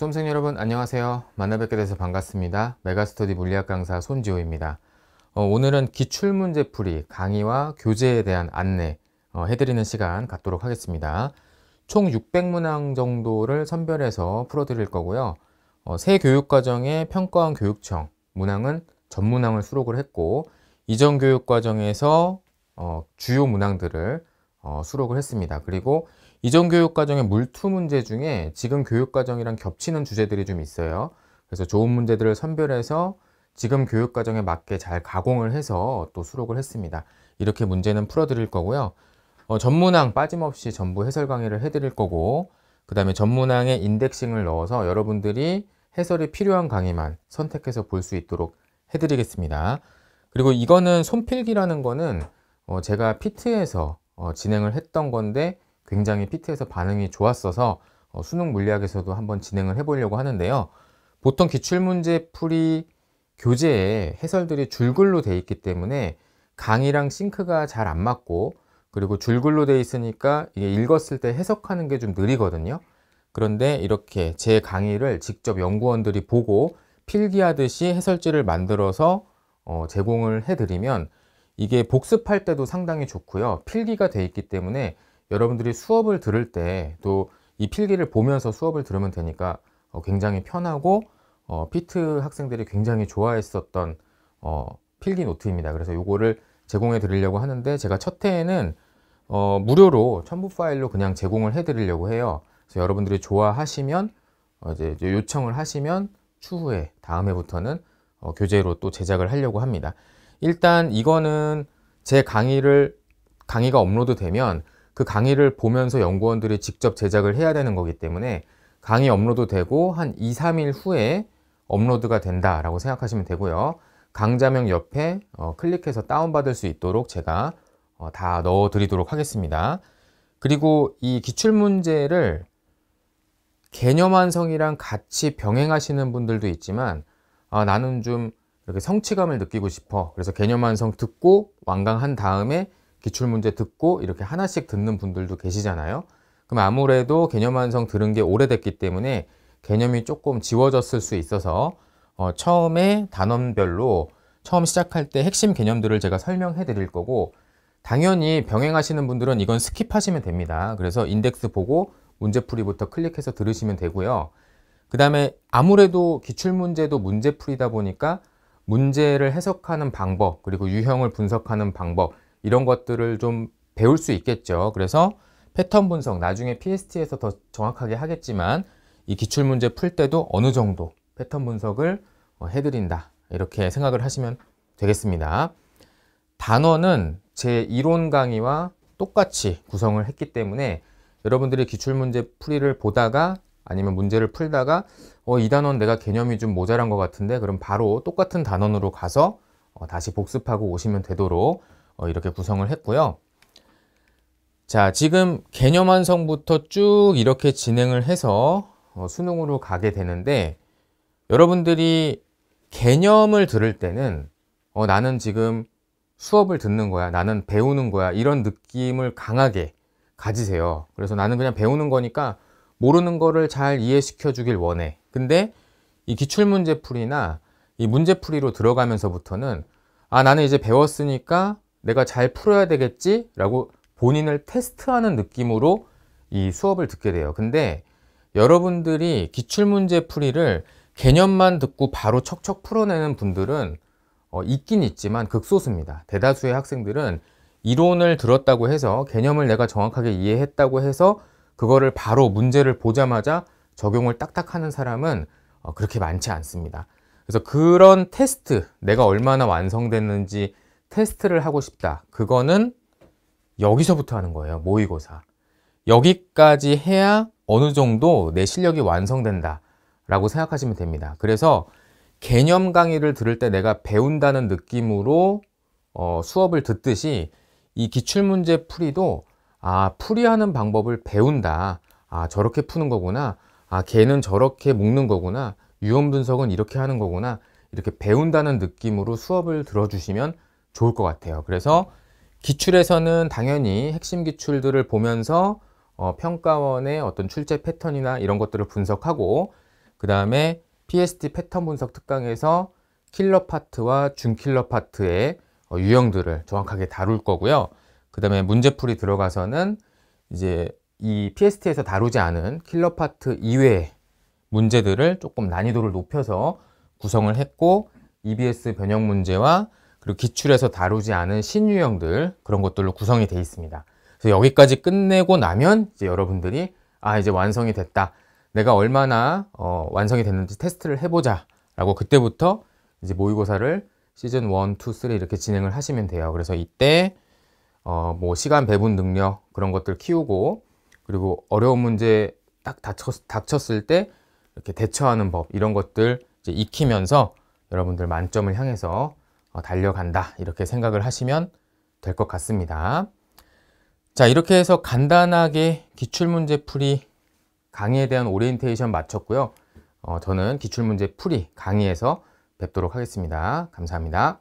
수험생 여러분 안녕하세요. 만나 뵙게 돼서 반갑습니다. 메가스터디 물리학 강사 손지호입니다. 어, 오늘은 기출문제풀이 강의와 교재에 대한 안내 어, 해드리는 시간 갖도록 하겠습니다. 총 600문항 정도를 선별해서 풀어드릴 거고요. 어, 새 교육과정의 평가원 교육청 문항은 전문항을 수록을 했고 이전 교육과정에서 어, 주요 문항들을 어, 수록을 했습니다. 그리고 이전 교육과정의 물투 문제 중에 지금 교육과정이랑 겹치는 주제들이 좀 있어요. 그래서 좋은 문제들을 선별해서 지금 교육과정에 맞게 잘 가공을 해서 또 수록을 했습니다. 이렇게 문제는 풀어드릴 거고요. 어, 전문항 빠짐없이 전부 해설 강의를 해드릴 거고 그 다음에 전문항에 인덱싱을 넣어서 여러분들이 해설이 필요한 강의만 선택해서 볼 수 있도록 해드리겠습니다. 그리고 이거는 손필기라는 거는 어, 제가 피트에서 어, 진행을 했던 건데 굉장히 PT에서 반응이 좋았어서 어, 수능 물리학에서도 한번 진행을 해보려고 하는데요. 보통 기출문제 풀이 교재에 해설들이 줄글로 돼 있기 때문에 강의랑 싱크가 잘 안 맞고 그리고 줄글로 돼 있으니까 이게 읽었을 때 해석하는 게 좀 느리거든요. 그런데 이렇게 제 강의를 직접 연구원들이 보고 필기하듯이 해설지를 만들어서 어, 제공을 해드리면 이게 복습할 때도 상당히 좋고요. 필기가 돼 있기 때문에 여러분들이 수업을 들을 때 또 이 필기를 보면서 수업을 들으면 되니까 어, 굉장히 편하고 어, 피트 학생들이 굉장히 좋아했었던 어, 필기 노트입니다. 그래서 이거를 제공해 드리려고 하는데 제가 첫해에는 어, 무료로 첨부 파일로 그냥 제공을 해 드리려고 해요. 그래서 여러분들이 좋아하시면 어, 이제 요청을 하시면 추후에 다음 해부터는 어, 교재로 또 제작을 하려고 합니다. 일단 이거는 제 강의를 강의가 업로드 되면 그 강의를 보면서 연구원들이 직접 제작을 해야 되는 거기 때문에 강의 업로드 되고 한 2, 3일 후에 업로드가 된다라고 생각하시면 되고요. 강좌명 옆에 어, 클릭해서 다운받을 수 있도록 제가 어, 다 넣어 드리도록 하겠습니다. 그리고 이 기출문제를 개념 완성이랑 같이 병행하시는 분들도 있지만 아, 나는 좀 이렇게 성취감을 느끼고 싶어 그래서 개념 완성 듣고 완강한 다음에 기출문제 듣고 이렇게 하나씩 듣는 분들도 계시잖아요. 그럼 아무래도 개념 완성 들은 게 오래됐기 때문에 개념이 조금 지워졌을 수 있어서 어, 처음에 단원별로 처음 시작할 때 핵심 개념들을 제가 설명해 드릴 거고 당연히 병행하시는 분들은 이건 스킵하시면 됩니다. 그래서 인덱스 보고 문제풀이부터 클릭해서 들으시면 되고요. 그 다음에 아무래도 기출문제도 문제풀이다 보니까 문제를 해석하는 방법 그리고 유형을 분석하는 방법 이런 것들을 좀 배울 수 있겠죠. 그래서 패턴 분석, 나중에 PST에서 더 정확하게 하겠지만 이 기출문제 풀 때도 어느 정도 패턴 분석을 어, 해드린다. 이렇게 생각을 하시면 되겠습니다. 단어는 제 이론 강의와 똑같이 구성을 했기 때문에 여러분들이 기출문제 풀이를 보다가 아니면 문제를 풀다가 어, 이단원 내가 개념이 좀 모자란 것 같은데 그럼 바로 똑같은 단원으로 가서 어, 다시 복습하고 오시면 되도록 어, 이렇게 구성을 했고요. 자, 지금 개념 완성부터 쭉 이렇게 진행을 해서 어, 수능으로 가게 되는데 여러분들이 개념을 들을 때는 어, 나는 지금 수업을 듣는 거야, 나는 배우는 거야 이런 느낌을 강하게 가지세요. 그래서 나는 그냥 배우는 거니까 모르는 거를 잘 이해시켜 주길 원해. 근데 이 기출문제풀이나 이 문제풀이로 들어가면서부터는 아 나는 이제 배웠으니까 내가 잘 풀어야 되겠지라고 본인을 테스트하는 느낌으로 이 수업을 듣게 돼요. 근데 여러분들이 기출문제 풀이를 개념만 듣고 바로 척척 풀어내는 분들은 어, 있긴 있지만 극소수입니다. 대다수의 학생들은 이론을 들었다고 해서 개념을 내가 정확하게 이해했다고 해서 그거를 바로 문제를 보자마자 적용을 딱딱 하는 사람은 어, 그렇게 많지 않습니다. 그래서 그런 테스트, 내가 얼마나 완성됐는지 테스트를 하고 싶다. 그거는 여기서부터 하는 거예요. 모의고사. 여기까지 해야 어느 정도 내 실력이 완성된다 라고 생각하시면 됩니다. 그래서 개념 강의를 들을 때 내가 배운다는 느낌으로 어, 수업을 듣듯이 이 기출문제 풀이도 아 풀이하는 방법을 배운다 아 저렇게 푸는 거구나 아 개는 저렇게 묶는 거구나 유형 분석은 이렇게 하는 거구나 이렇게 배운다는 느낌으로 수업을 들어주시면 좋을 것 같아요. 그래서 기출에서는 당연히 핵심 기출들을 보면서 어, 평가원의 어떤 출제 패턴이나 이런 것들을 분석하고 그 다음에 PST 패턴 분석 특강에서 킬러 파트와 준킬러 파트의 어, 유형들을 정확하게 다룰 거고요. 그 다음에 문제풀이 들어가서는 이제 이 PST에서 다루지 않은 킬러 파트 이외의 문제들을 조금 난이도를 높여서 구성을 했고 EBS 변형 문제와 그리고 기출에서 다루지 않은 신유형들 그런 것들로 구성이 되어 있습니다. 그래서 여기까지 끝내고 나면 이제 여러분들이 아 이제 완성이 됐다. 내가 얼마나 어, 완성이 됐는지 테스트를 해보자 라고 그때부터 이제 모의고사를 시즌 1, 2, 3 이렇게 진행을 하시면 돼요. 그래서 이때 어, 뭐 시간 배분 능력 그런 것들 키우고 그리고 어려운 문제 딱 닥쳤, 을때 이렇게 대처하는 법 이런 것들 익히면서 여러분들 만점을 향해서 어, 달려간다 이렇게 생각을 하시면 될 것 같습니다. 자 이렇게 해서 간단하게 기출문제 풀이 강의에 대한 오리엔테이션 마쳤고요. 어, 저는 기출문제 풀이 강의에서 뵙도록 하겠습니다. 감사합니다.